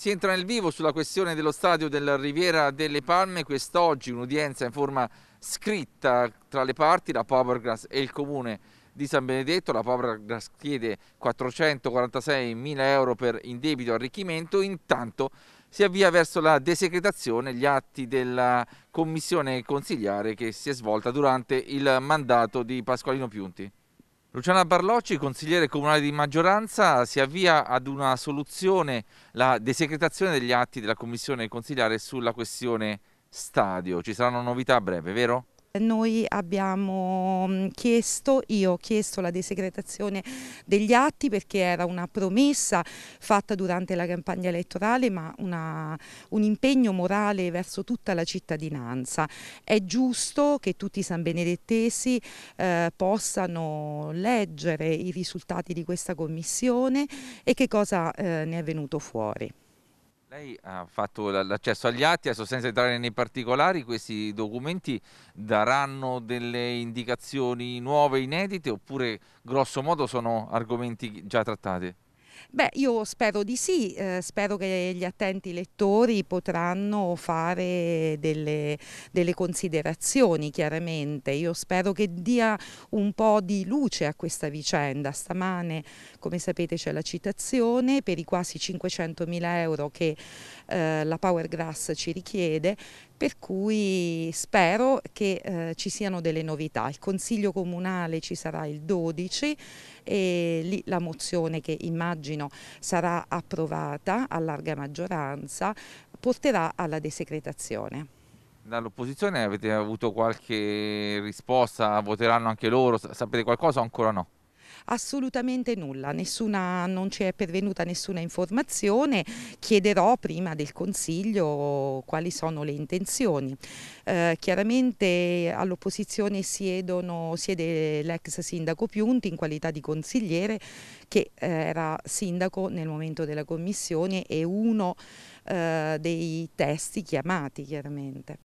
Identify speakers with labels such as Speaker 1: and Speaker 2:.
Speaker 1: Si entra nel vivo sulla questione dello stadio della Riviera delle Palme, quest'oggi un'udienza in forma scritta tra le parti, la Powergrass e il Comune di San Benedetto, la Powergrass chiede 446 mila euro per indebito arricchimento, intanto si avvia verso la desecretazione gli atti della commissione consigliare che si è svolta durante il mandato di Pasqualino Piunti. Luciana Barlocci, consigliere comunale di maggioranza, si avvia ad una soluzione, la desecretazione degli atti della commissione consigliare sulla questione stadio. Ci saranno novità a breve, vero?
Speaker 2: Noi abbiamo mm, chiesto, io ho chiesto la desegretazione degli atti perché era una promessa fatta durante la campagna elettorale ma una, un impegno morale verso tutta la cittadinanza. È giusto che tutti i sanbenedettesi eh, possano leggere i risultati di questa commissione e che cosa eh, ne è venuto fuori.
Speaker 1: Lei ha fatto l'accesso agli atti, adesso senza entrare nei particolari, questi documenti daranno delle indicazioni nuove, inedite, oppure grosso modo sono argomenti già trattati?
Speaker 2: Beh, io spero di sì, eh, spero che gli attenti lettori potranno fare delle, delle, considerazioni, chiaramente. Io spero che dia un po' di luce a questa vicenda. Stamane, come sapete, c'è la citazione per i quasi 500 mila euro che eh, la Powergrass ci richiede per cui spero che eh, ci siano delle novità. Il Consiglio Comunale ci sarà il 12 e lì la mozione che immagino sarà approvata a larga maggioranza porterà alla desecretazione.
Speaker 1: Dall'opposizione avete avuto qualche risposta? Voteranno anche loro? Sapete qualcosa o ancora no?
Speaker 2: Assolutamente nulla, nessuna, non ci è pervenuta nessuna informazione, chiederò prima del Consiglio quali sono le intenzioni. Eh, chiaramente all'opposizione siede l'ex sindaco Piunti in qualità di consigliere che eh, era sindaco nel momento della commissione e uno eh, dei testi chiamati chiaramente.